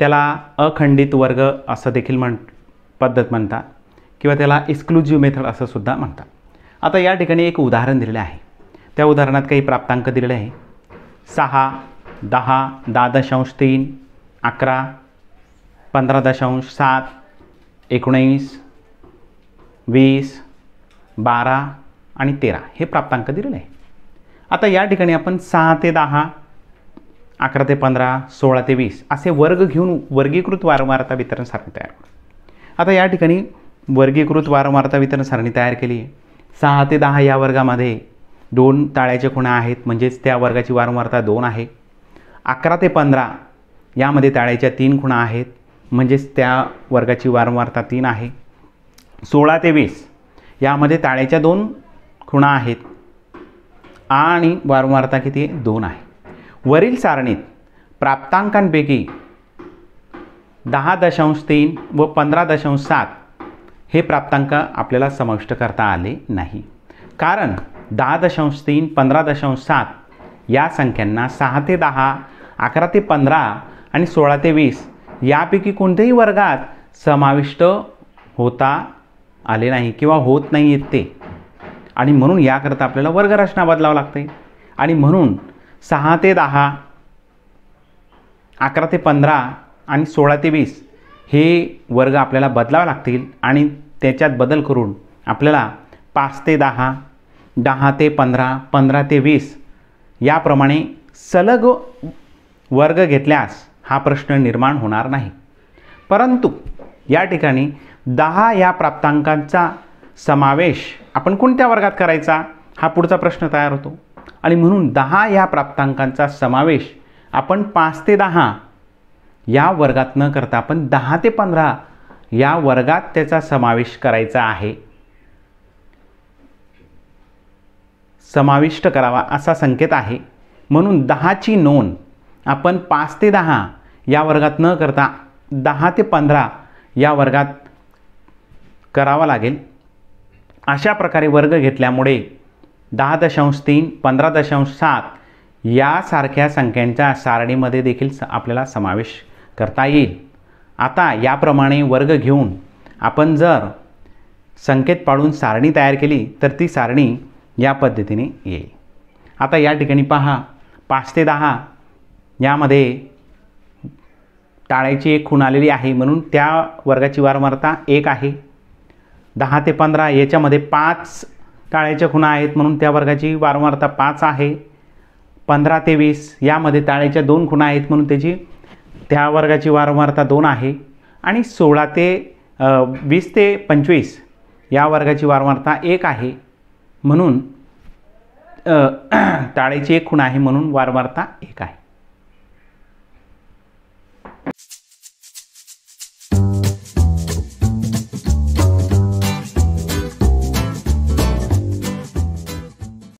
त्याला अखंडित वर्ग असं देखील म्हण पद्धत म्हणतात किंवा त्याला एक्स्क्लुझिव्ह मेथड असं सुद्धा म्हणतात आता या ठिकाणी एक उदाहरण दिलेलं आहे त्या उदाहरणात काही प्राप्तांक दिलेले आहे सहा दहा दहा दशांश तीन अकरा पंधरा दशांश सात एकोणीस वीस बारा आणि तेरा हे प्राप्तांक दिलेले आहे आता या ठिकाणी आपण सहा ते दहा अकरा ते पंधरा सोळा ते वीस असे वर्ग घेऊन वर्गीकृत वारंवारता वितरण सारणी तयार आता या ठिकाणी वर्गीकृत वारंवारता वितरण सारणी तयार केली आहे सहा ते दहा या वर्गामध्ये दोन ताळ्याच्या खुणा आहेत म्हणजेच त्या वर्गाची वारंवारता दोन आहे अकरा ते पंधरा यामध्ये ताळ्याच्या तीन खुणा आहेत म्हणजेच त्या वर्गाची वारंवारता तीन आहे सोळा ते वीस यामध्ये ताळ्याच्या दोन खुणा आहेत आणि वारंवारता किती दोन आहे वरील सारणीत प्राप्तांकांपैकी दहा दशांश तीन व पंधरा दशांश सात हे प्राप्तांक आपल्याला समाविष्ट करता आले नाही कारण दहा दशांश तीन पंधरा दशांश सात या संख्यांना सहा ते दहा अकरा ते पंधरा आणि सोळा ते वीस यापैकी कोणत्याही वर्गात समाविष्ट होता आले नाही किंवा होत नाही येत ते आणि म्हणून याकरता आपल्याला वर्गरचना बदलावं लागते आणि म्हणून सहा ते दहा अकरा ते पंधरा आणि सोळा ते वीस हे वर्ग आपल्याला बदलावे लागतील आणि त्याच्यात बदल करून आपल्याला पाच ते दहा दहा ते पंधरा पंधरा ते वीस याप्रमाणे सलग वर्ग घेतल्यास हा प्रश्न निर्माण होणार नाही परंतु या ठिकाणी दहा या प्राप्तांकांचा समावेश आपण कोणत्या वर्गात करायचा हा पुढचा प्रश्न तयार होतो आणि म्हणून दहा या प्राप्तांकांचा समावेश आपण पाच ते दहा या वर्गात न करता आपण दहा ते पंधरा या वर्गात त्याचा समावेश करायचा आहे समाविष्ट करावा असा संकेत आहे म्हणून दहाची नोंद आपण पाच ते दहा या वर्गात न करता दहा ते पंधरा या वर्गात करावा लागेल अशा प्रकारे वर्ग घेतल्यामुळे दहा दशांश तीन पंधरा दशांश सात यासारख्या संख्यांच्या सारणीमध्ये देखील स आपल्याला समावेश करता येईल आता याप्रमाणे वर्ग घेऊन आपण जर संकेत पाडून सारणी तयार केली तर ती सारणी या पद्धतीने येईल आता या ठिकाणी पहा पाच ते दहा यामध्ये टाळ्याची एक खूण आलेली आहे म्हणून त्या वर्गाची वारंवारता एक आहे दहा ते पंधरा याच्यामध्ये पाच टाळ्याच्या खुणा आहेत म्हणून त्या वर्गाची वारंवारता पाच आहे पंधरा ते वीस यामध्ये टाळ्याच्या दोन खुणा आहेत म्हणून त्याची त्या वर्गाची वारंवारता दोन आहे आणि सोळा ते वीस ते पंचवीस या वर्गाची वारंवारता एक आहे म्हणून टाळेची एक खुण आहे म्हणून वारंवारता एक आहे